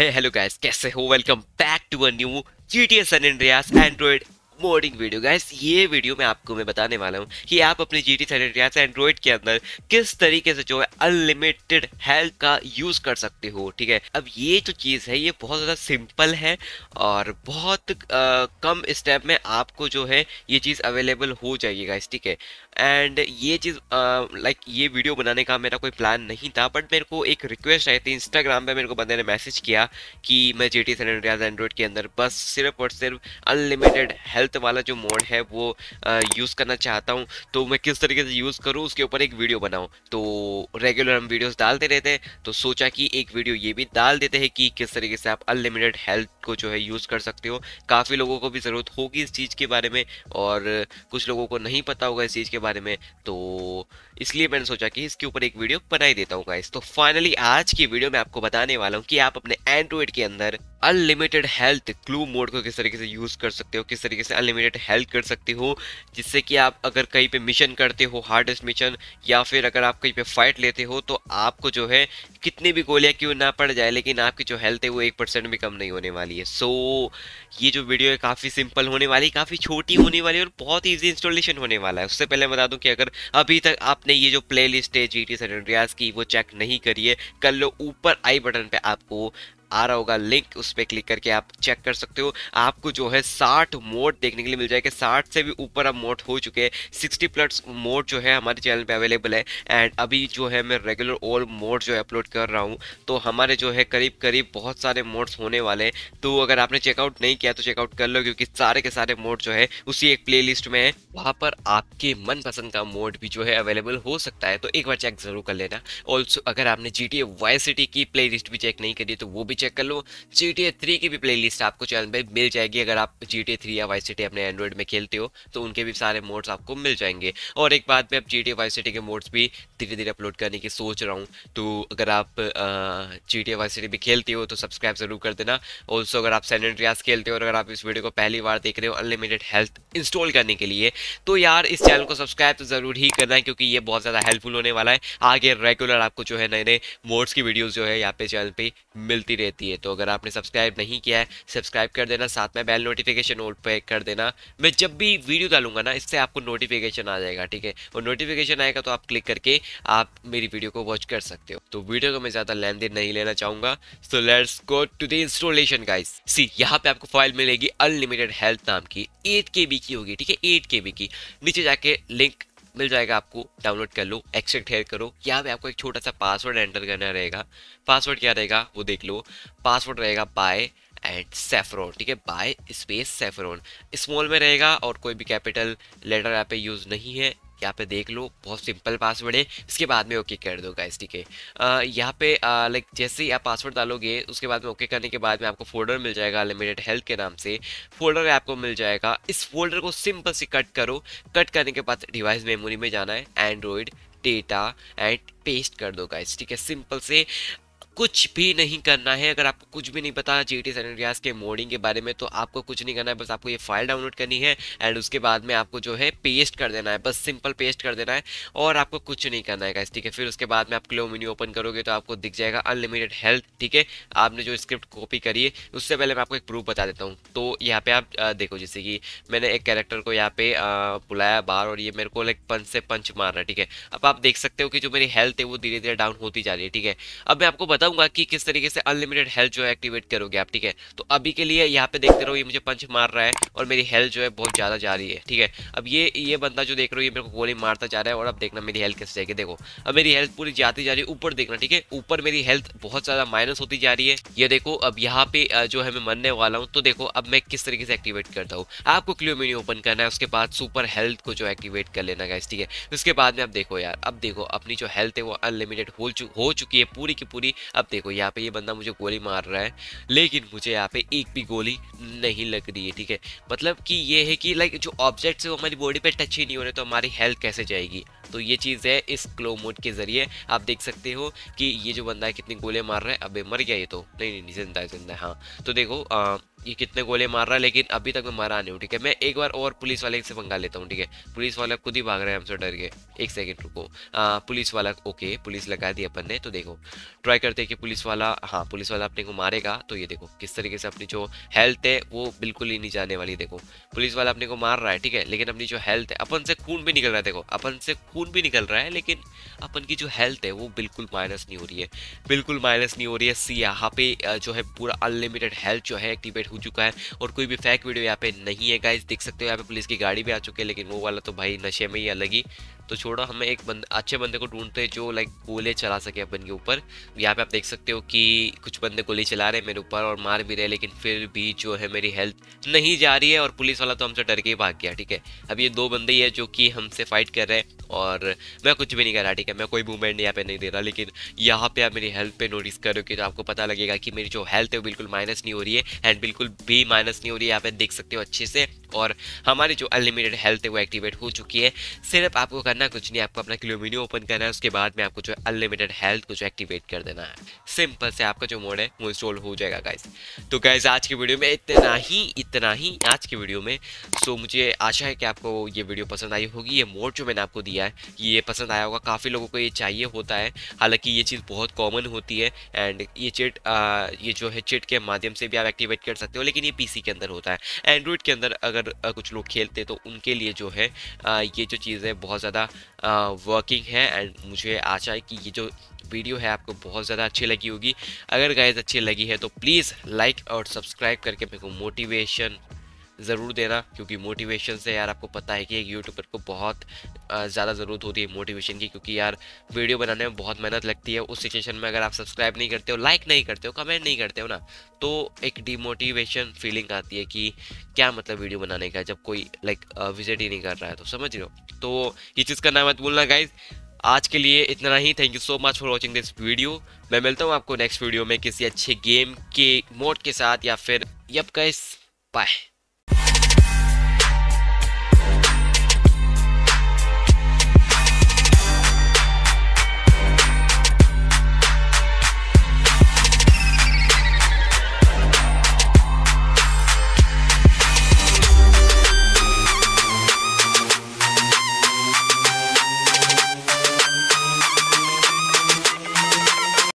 hello guys कैसे हो welcome back to a new G T S N India's android morning video guys ये वीडियो मैं आपको मैं बताने वाला हूँ कि आप अपने जी टी से एंड्रॉइड के अंदर किस तरीके से जो है अनलिमिटेड हेल्थ का यूज़ कर सकते हो ठीक है अब ये जो चीज़ है ये बहुत ज़्यादा सिंपल है और बहुत आ, कम स्टेप में आपको जो है ये चीज़ अवेलेबल हो जाएगी गाइस ठीक है एंड ये चीज़ लाइक ये वीडियो बनाने का मेरा कोई प्लान नहीं था बट मेरे को एक रिक्वेस्ट आई थी इंस्टाग्राम पर मेरे को बंदे ने मैसेज किया कि मैं जी टी एंड्रॉयड के अंदर बस सिर्फ और सिर्फ अनलिमिटेड हेल्थ हेल्थ वाला जो मोड है वो यूज़ करना चाहता हूँ तो मैं किस तरीके से यूज़ करूँ उसके ऊपर एक वीडियो बनाऊँ तो रेगुलर हम वीडियोस डालते रहते हैं तो सोचा कि एक वीडियो ये भी डाल देते हैं कि किस तरीके से आप अनलिमिटेड हेल्थ को जो है यूज़ कर सकते हो काफ़ी लोगों को भी ज़रूरत होगी इस चीज़ के बारे में और कुछ लोगों को नहीं पता होगा इस चीज़ के बारे में तो इसलिए मैंने सोचा कि इसके ऊपर एक वीडियो बनाई देता हूँ गाइस तो फाइनली आज की वीडियो में आपको बताने वाला हूँ कि आप अपने एंड्रॉयड के अंदर अनलिमिटेड हेल्थ क्लू मोड को किस तरीके से यूज़ कर सकते हो किस तरीके से अनलिमिटेड हेल्थ कर सकते हो जिससे कि आप अगर कहीं पे मिशन करते हो हार्डेस्ट मिशन या फिर अगर आप कहीं पे फाइट लेते हो तो आपको जो है कितनी भी गोलियां क्यों ना पड़ जाए लेकिन आपकी जो हेल्थ है वो एक परसेंट भी कम नहीं होने वाली है सो so, ये जो वीडियो है काफ़ी सिंपल होने वाली काफ़ी छोटी होने वाली और बहुत ईजी इंस्टॉलेशन होने वाला है उससे पहले बता दूँ कि अगर अभी तक आपने ये जो प्ले लिस्ट है जी टी की वो चेक नहीं करिए कल कर लो ऊपर आई बटन पर आपको आ रहा होगा लिंक उस पर क्लिक करके आप चेक कर सकते हो आपको जो है साठ मोड देखने के लिए मिल जाएगा साठ से भी ऊपर अब मोड हो चुके हैं सिक्सटी प्लस मोड जो है हमारे चैनल पे अवेलेबल है एंड अभी जो है मैं रेगुलर ऑल मोड जो है अपलोड कर रहा हूँ तो हमारे जो है करीब करीब बहुत सारे मोड्स होने वाले हैं तो अगर आपने चेकआउट नहीं किया तो चेकआउट कर लो क्योंकि सारे के सारे मोड जो है उसी एक प्ले में है वहाँ पर आपके मनपसंद का मोड भी जो है अवेलेबल हो सकता है तो एक बार चेक जरूर कर लेना ऑल्सो अगर आपने जी टी वाई सिटी की प्ले भी चेक नहीं करी तो वो भी चेक कर लो जी टी ए थ्री की भी प्ले लिस्ट आपको चैनल पर मिल जाएगी अगर आप जी टी ए थ्री या वाई सी टी अपने एंड्रॉइड में खेलते हो तो उनके भी सारे मोड्स आपको मिल जाएंगे और एक बात में आप G T A Y C T के मोड्स भी धीरे धीरे अपलोड करने की सोच रहा हूँ तो अगर आप G T A Y C T भी खेलते हो तो सब्सक्राइब ज़रूर कर देना ऑल्सो अगर आप सैन एंड्रियास खेलते हो और अगर आप इस वीडियो को पहली बार देख रहे हो अनलिमिटेड हेल्थ इंस्टॉल करने के लिए तो यार इस चैनल को सब्सक्राइब तो ज़रूर ही करना है क्योंकि ये बहुत ज़्यादा हेल्पफुल होने वाला है आगे रेगुलर आपको जो है नए नए मोड्स की वीडियोज़ जो है यहाँ पे चैनल पर मिलती रहे रहती है तो अगर आपने सब्सक्राइब नहीं किया है सब्सक्राइब कर देना साथ में बेल नोटिफिकेशन ऑल पे कर देना मैं जब भी वीडियो डालूंगा ना इससे आपको नोटिफिकेशन आ जाएगा ठीक है और नोटिफिकेशन आएगा तो आप क्लिक करके आप मेरी वीडियो को वॉच कर सकते हो तो वीडियो को मैं ज़्यादा लेन देन नहीं लेना चाहूंगा so let's go to the installation guys see यहाँ पे आपको फाइल मिलेगी अनलिमिटेड हेल्थ नाम की एट के की होगी ठीक है एट के की नीचे जाके लिंक मिल जाएगा आपको डाउनलोड कर लो एक्सेप्ट हेयर करो यहाँ पे आपको एक छोटा सा पासवर्ड एंटर करना रहेगा पासवर्ड क्या रहेगा वो देख लो पासवर्ड रहेगा बाय एंड सेफरोन ठीक है बाय स्पेस सेफरोन स्मॉल में रहेगा और कोई भी कैपिटल लेटर यहाँ पे यूज़ नहीं है यहाँ पे देख लो बहुत सिंपल पासवर्ड है इसके बाद में ओके कर दो गाइस ठीक है यहाँ पे लाइक जैसे ही आप पासवर्ड डालोगे उसके बाद में ओके करने के बाद में आपको फोल्डर मिल जाएगा लिमिटेड हेल्थ के नाम से फोल्डर आपको मिल जाएगा इस फोल्डर को सिंपल से कट करो कट करने के बाद डिवाइस मेमोरी में जाना है एंड्रॉयड डेटा एंड पेस्ट कर दो गाइस ठीक है सिंपल से कुछ भी नहीं करना है अगर आपको कुछ भी नहीं पता जी टी सैनड्रियास के मोडिंग के बारे में तो आपको कुछ नहीं करना है बस आपको ये फाइल डाउनलोड करनी है एंड उसके बाद में आपको जो है पेस्ट कर देना है बस सिंपल पेस्ट कर देना है और आपको कुछ नहीं करना है ठीक है फिर उसके बाद में आप क्लो मेन्यू ओपन करोगे तो आपको दिख जाएगा अनलिमिटेड हेल्थ ठीक है आपने जो स्क्रिप्ट कॉपी करी है उससे पहले मैं आपको एक प्रूफ बता देता हूँ तो यहाँ पे आप देखो जैसे कि मैंने एक कैरेक्टर को यहाँ पे बुलाया बाहर और ये मेरे को लाइक पंच से पंच मारना ठीक है अब आप देख सकते हो कि जो मेरी हेल्थ है वो धीरे धीरे डाउन होती जा रही है ठीक है अब मैं आपको बता बताऊंगा कि किस तरीके से अनलिमिटेड हेल्थ जो है एक्टिवेट करोगे आप ठीक है तो अभी के लिए यहाँ पे देखते रहो ये मुझे पंच मार रहा है और मेरी हेल्थ जो है बहुत ज़्यादा जा रही है ठीक है अब ये ये बंदा जो देख रहा हो ये मेरे को गोली मारता जा रहा है और अब देखना मेरी हेल्थ कैसे जाएगी देखो अब मेरी हेल्थ पूरी जाती जा रही है ऊपर देखना ठीक है ऊपर मेरी हेल्थ बहुत ज़्यादा माइनस होती जा रही है ये देखो अब यहाँ पे जो है मैं मरने वाला हूँ तो देखो अब मैं किस तरीके से एक्टिवेट करता हूँ आपको क्लियो मीनू ओपन करना है उसके बाद सुपर हेल्थ को जो एक्टिवेट कर लेना गाइस ठीक है उसके बाद में आप देखो यार अब देखो अपनी जो हेल्थ है वो अनलिमिटेड हो चुकी है पूरी की पूरी अब देखो यहाँ पे ये बंदा मुझे गोली मार रहा है लेकिन मुझे यहाँ पे एक भी गोली नहीं लग रही है ठीक है मतलब कि ये है कि लाइक जो ऑब्जेक्ट्स है वो हमारी बॉडी पे टच ही नहीं हो रहे तो हमारी हेल्थ कैसे जाएगी तो ये चीज़ है इस क्लो मोड के ज़रिए आप देख सकते हो कि ये जो बंदा है कितने गोले मार रहा है अबे मर गया ये तो नहीं नहीं, नहीं जिंदा जिंदा हाँ तो देखो आ, ये कितने गोले मार रहा है लेकिन अभी तक मैं मरा नहीं हूँ ठीक है मैं एक बार और पुलिस वाले से मंगा लेता हूँ ठीक है पुलिस वाला खुद ही भाग रहा है हमसे डर के एक सेकेंड रुको आ, पुलिस वाला ओके पुलिस लगा दी अपन ने तो देखो ट्राई करते हैं कि पुलिस वाला हाँ पुलिस वाला अपने को मारेगा तो ये देखो किस तरीके से अपनी जो हेल्थ है वो बिल्कुल ही नहीं जाने वाली देखो पुलिस वाला अपने को मार रहा है ठीक है लेकिन अपनी जो हेल्थ है अपन से खून भी निकल रहा है देखो अपन से खून खून भी निकल रहा है लेकिन अपन की जो हेल्थ है वो बिल्कुल माइनस नहीं हो रही है बिल्कुल माइनस नहीं हो रही है सी यहाँ पे जो है पूरा अनलिमिटेड हेल्थ जो है एक्टिवेट हो चुका है और कोई भी फेक वीडियो यहाँ पे नहीं है गाइज देख सकते हो यहाँ पे पुलिस की गाड़ी भी आ चुकी है लेकिन वो वाला तो भाई नशे में ही अलग ही तो छोड़ो हमें एक बंद अच्छे बंदे को ढूंढते हैं जो लाइक गोले चला सके अपन के ऊपर यहाँ पे आप देख सकते हो कि कुछ बंदे गोली चला रहे हैं मेरे ऊपर और मार भी रहे लेकिन फिर भी जो है मेरी हेल्थ नहीं जा रही है और पुलिस वाला तो हमसे डर के ही भाग गया ठीक है अब ये दो बंदे ही है जो कि हमसे फाइट कर रहे हैं और मैं कुछ भी नहीं कर रहा ठीक है मैं कोई मूवमेंट यहाँ पे नहीं दे रहा लेकिन यहाँ पे आप मेरी हेल्थ पे नोटिस कि तो आपको पता लगेगा कि मेरी जो हेल्थ है वो बिल्कुल माइनस नहीं हो रही है एंड बिल्कुल भी माइनस नहीं हो रही है यहाँ पे देख सकते हो अच्छे से और हमारी जो अनलिमिटेड हेल्थ है वो एक्टिवेट हो चुकी है सिर्फ आपको करना कुछ नहीं आपको अपना क्लोमिनियो ओपन करना है उसके बाद में आपको जो अनलिमिटेड हेल्थ को जो एक्टिवेट कर देना है सिंपल से आपका जो मोड है वो इंस्टॉल हो जाएगा गाइज तो गाइज आज की वीडियो में इतना ही इतना ही आज की वीडियो में सो मुझे आशा है कि आपको ये वीडियो पसंद आई होगी ये मोड जो मैंने आपको दिया है ये पसंद आया होगा काफ़ी लोगों को ये चाहिए होता है हालांकि ये चीज़ बहुत कॉमन होती है एंड ये चिट ये जो है चिट के माध्यम से भी आप एक्टिवेट कर सकते हो लेकिन ये पीसी के अंदर होता है एंड्रॉइड के अंदर अगर अगर कुछ लोग खेलते तो उनके लिए जो है ये जो चीज़ है बहुत ज़्यादा वर्किंग है एंड मुझे आशा है कि ये जो वीडियो है आपको बहुत ज़्यादा अच्छी लगी होगी अगर गाइज अच्छी लगी है तो प्लीज़ लाइक और सब्सक्राइब करके मेरे को मोटिवेशन ज़रूर देना क्योंकि मोटिवेशन से यार आपको पता है कि एक यूट्यूबर को बहुत ज़्यादा ज़रूरत होती है मोटिवेशन की क्योंकि यार वीडियो बनाने में बहुत मेहनत लगती है उस सिचुएशन में अगर आप सब्सक्राइब नहीं करते हो लाइक नहीं करते हो कमेंट नहीं करते हो ना तो एक डिमोटिवेशन फीलिंग आती है कि क्या मतलब वीडियो बनाने का जब कोई लाइक विजिट ही नहीं कर रहा है तो समझ रहे हो तो ये चीज़ करना मत बोलना गाइज आज के लिए इतना ही thank you so much for watching this video मैं मिलता हूँ आपको नेक्स्ट वीडियो में किसी अच्छे गेम के मोड के साथ या फिर यप गाइस बाय